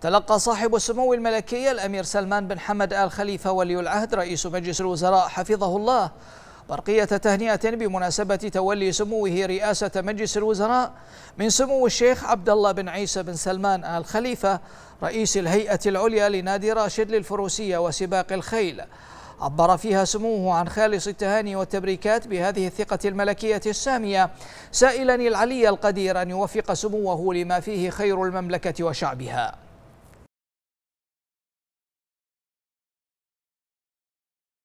تلقى صاحب السمو الملكي الأمير سلمان بن حمد آل خليفة ولي العهد رئيس مجلس الوزراء حفظه الله برقية تهنئة بمناسبة تولي سموه رئاسة مجلس الوزراء من سمو الشيخ عبد الله بن عيسى بن سلمان آل خليفة رئيس الهيئة العليا لنادي راشد للفروسية وسباق الخيل عبر فيها سموه عن خالص التهاني والتبريكات بهذه الثقة الملكية السامية سائلا العلي القدير أن يوفق سموه لما فيه خير المملكة وشعبها